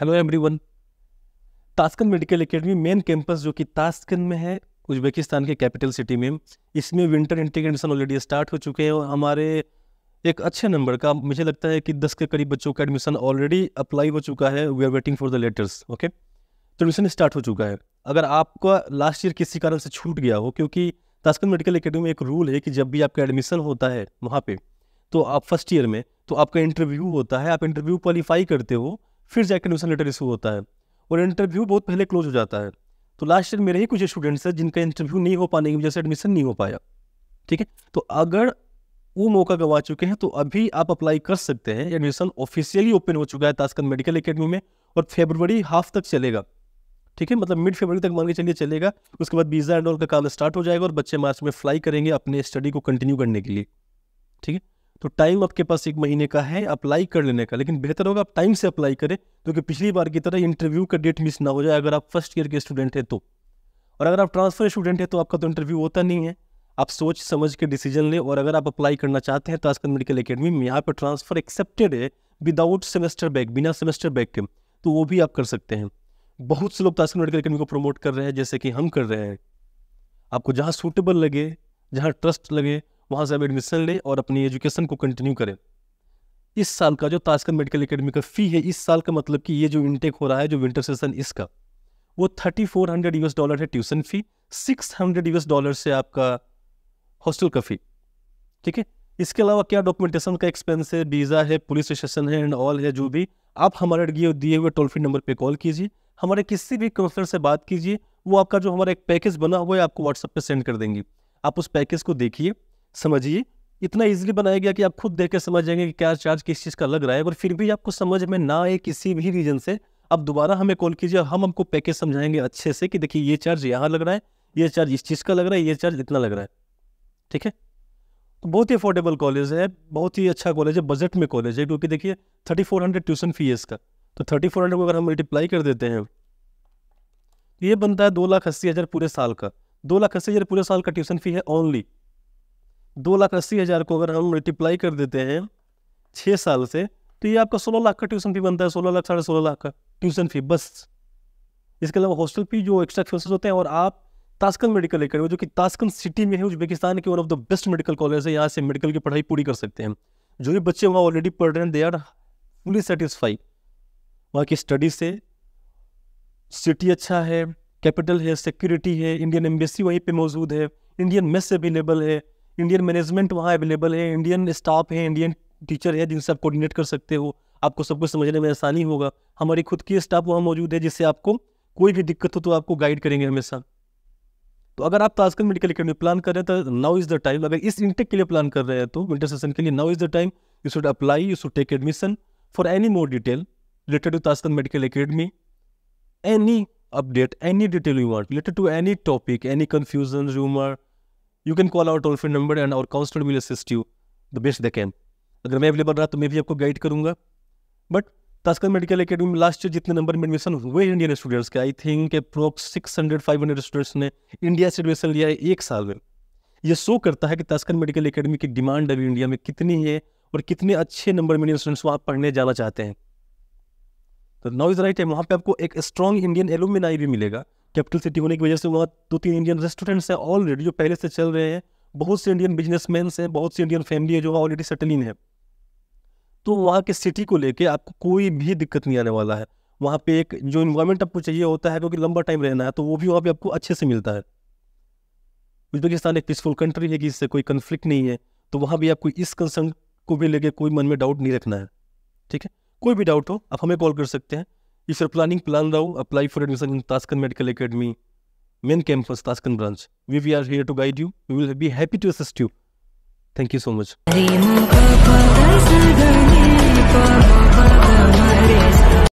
Hello everyone Tashkent medical academy main campus जो कि तास्कन में है उज्बेकिस्तान के कैपिटल सिटी में इसमें विंटर इंटीग्रेशन ऑलरेडी स्टार्ट हो चुके हैं और हमारे एक अच्छे नंबर का मुझे लगता है कि दस के करीब बच्चों का एडमिशन ऑलरेडी अप्लाई हो चुका है we are waiting for the letters okay तो एडमिशन स्टार्ट हो चुका है अगर आपका लास्ट ईयर किसी कारण से छूट गया हो क्योंकि तास्कन मेडिकल अकेडमी में एक रूल है कि जब भी आपका एडमिशन होता है वहाँ पर तो आप फर्स्ट ईयर में तो आपका इंटरव्यू होता है आप इंटरव्यू क्वालिफाई करते हो फिर जाकर न्यूसन लेटर इशू होता है और इंटरव्यू बहुत पहले क्लोज हो जाता है तो लास्ट ईयर मेरे ही कुछ स्टूडेंट्स हैं जिनका इंटरव्यू नहीं हो पाने की वजह से एडमिशन नहीं हो पाया ठीक है तो अगर वो मौका गंवा चुके हैं तो अभी आप अप्लाई कर सकते हैं एडमिशन ऑफिशियली ओपन हो चुका है ताजकंद मेडिकल अकेडमी में और फेबरवरी हाफ तक चलेगा ठीक है मतलब मिड फेबरवरी तक मान के चलिए चलेगा उसके बाद वीज़ा एंड ऑल का काम स्टार्ट हो जाएगा और बच्चे मार्च में फ्लाई करेंगे अपने स्टडी को कंटिन्यू करने के लिए ठीक है तो टाइम आपके पास एक महीने का है अप्लाई कर लेने का लेकिन बेहतर होगा आप टाइम से अप्लाई करें क्योंकि तो पिछली बार की तरह इंटरव्यू का डेट मिस ना हो जाए अगर आप फर्स्ट ईयर के स्टूडेंट हैं तो और अगर आप ट्रांसफर स्टूडेंट हैं तो आपका तो इंटरव्यू होता नहीं है आप सोच समझ के डिसीजन लें और अगर आप अप्लाई करना चाहते हैं तो आजकल मेडिकल अकेडमी में यहाँ पर ट्रांसफर एक्सेप्टेड है विदाउट सेमेस्टर बैक बिना सेमेस्टर बैक के तो वो भी आप कर सकते हैं बहुत से लोग तास्कर मेडिकल अकेडमी को प्रमोट कर रहे हैं जैसे कि हम कर रहे हैं आपको जहाँ सूटेबल लगे जहाँ ट्रस्ट लगे वहाँ से अब एडमिशन लें और अपनी एजुकेशन को कंटिन्यू करें इस साल का जो ताजकंद मेडिकल अकेडमी का फ़ी है इस साल का मतलब कि ये जो इनटेक हो रहा है जो विंटर सेशन इसका वो thirty four hundred US dollar है tuition fee six hundred US dollar से आपका हॉस्टल का फ़ी ठीक है इसके अलावा क्या डॉक्यूमेंटेशन का एक्सपेंस है वीज़ा है पुलिस स्टेशन है एंड ऑल है जो भी आप हमारे दिए हुए टोल फ्री नंबर पर कॉल कीजिए हमारे किसी भी काउंसलर से बात कीजिए वो आपका जो हमारा एक पैकेज बना हुआ है आपको व्हाट्सएप पर सेंड कर देंगे आप उस पैकेज को देखिए समझिए इतना इजीली बनाया गया कि आप खुद देख के समझ जाएंगे कि क्या चार्ज किस चीज़ का लग रहा है और फिर भी आपको समझ में ना आए किसी भी रीजन से आप दोबारा हमें कॉल कीजिए हम आपको पैकेज समझाएंगे अच्छे से कि देखिए ये चार्ज यहाँ लग रहा है ये चार्ज इस चीज़ का लग रहा है ये चार्ज इतना लग रहा है ठीक है तो बहुत ही अफोर्डेबल कॉलेज है बहुत ही अच्छा कॉलेज है बजट में कॉलेज है क्योंकि देखिए thirty four hundred tuition fee है इसका तो थर्टी फोर हंड्रेड को अगर हम मल्टीप्लाई कर देते हैं तो ये बनता है दो लाख अस्सी हज़ार पूरे साल का दो लाख अस्सी हज़ार पूरे साल का ट्यूशन फी है ओनली दो लाख अस्सी हज़ार को अगर हम मल्टीप्लाई कर देते हैं छः साल से तो ये आपका सोलह लाख का ट्यूशन फ़ी बनता है सोलह लाख साढ़े सोलह लाख का ट्यूशन फ़ी बस इसके अलावा हॉस्टल फ़ी जो एक्स्ट्रा एक्सपेंसेस होते हैं और आप ताशकंद मेडिकल लेकर जो कि ताशकंद सिटी में है उज्बेकिस्तान के one of the best medical college है यहाँ से मेडिकल की पढ़ाई पूरी कर सकते हैं जो भी बच्चे वहाँ ऑलरेडी पढ़ रहे हैं दे आर फुली सेटिस्फाई वहाँ की स्टडी से सिटी अच्छा है कैपिटल है सिक्योरिटी है इंडियन एम्बेसी वहीं पे मौजूद है इंडियन मेस अवेलेबल है इंडियन मैनेजमेंट वहाँ अवेलेबल है इंडियन स्टाफ है इंडियन टीचर है जिनसे आप कोऑर्डिनेट कर सकते हो आपको सब कुछ समझने में आसानी होगा हमारी खुद की स्टाफ वहाँ मौजूद है जिससे आपको कोई भी दिक्कत हो तो आपको गाइड करेंगे हमेशा तो अगर आप ताजकंद मेडिकल अकेडमी प्लान कर रहे हैं तो नाउ इज़ द टाइम अगर इस इंटेक के लिए प्लान कर रहे हैं तो विंटर सेशन के लिए now is the time you should apply you should take admission for any more detail related to Tashkent medical academy any update any detail you want related to any topic any confusion rumour you can call our toll free number and our counsellor will assist you the best they can अगर मैं available रहा तो मैं भी आपको guide करूँगा but Tashkent medical academy में last year जितने नंबर में एडमिशन हुए इंडियन स्टूडेंट्स के I think approx six hundred five hundred students ने इंडिया से एडमिशन लिया है एक साल में ये शो करता है कि तस्कर मेडिकल अकेडमी की डिमांड अभी इंडिया में कितनी है और कितने अच्छे नंबर में इंडियन स्टूडेंट्स वहाँ पढ़ने जाना चाहते हैं तो नाउ इज राइट है वहाँ पे आपको एक स्ट्रॉन्ग इंडियन एलुमिनाई भी मिलेगा कैपिटल सिटी होने की वजह से वहाँ दो तीन इंडियन रेस्टोरेंट्स हैं ऑलरेडी जो पहले से चल रहे हैं बहुत से इंडियन बिजनेसमैन हैं बहुत सी इंडियन फैमिली है जो ऑलरेडी सेटल इन है तो वहाँ के सिटी को लेके आपको कोई भी दिक्कत नहीं आने वाला है वहाँ पे एक जो इन्वायरमेंट आपको चाहिए होता है क्योंकि लंबा टाइम रहना है तो वो भी वहाँ पे आपको अच्छे से मिलता है उज्बेकिस्तान एक पीसफुल कंट्री है कि इससे कोई कन्फ्लिक्ट नहीं है तो वहाँ भी आपको इस कंसर्न को भी लेके कोई मन में डाउट नहीं रखना है ठीक है कोई भी डाउट हो आप हमें कॉल कर सकते हैं If you're planning, plan now, apply for admission in Tascan Medical Academy, main campus, Tascan branch. We, we are here to guide you. We will be happy to assist you. Thank you so much.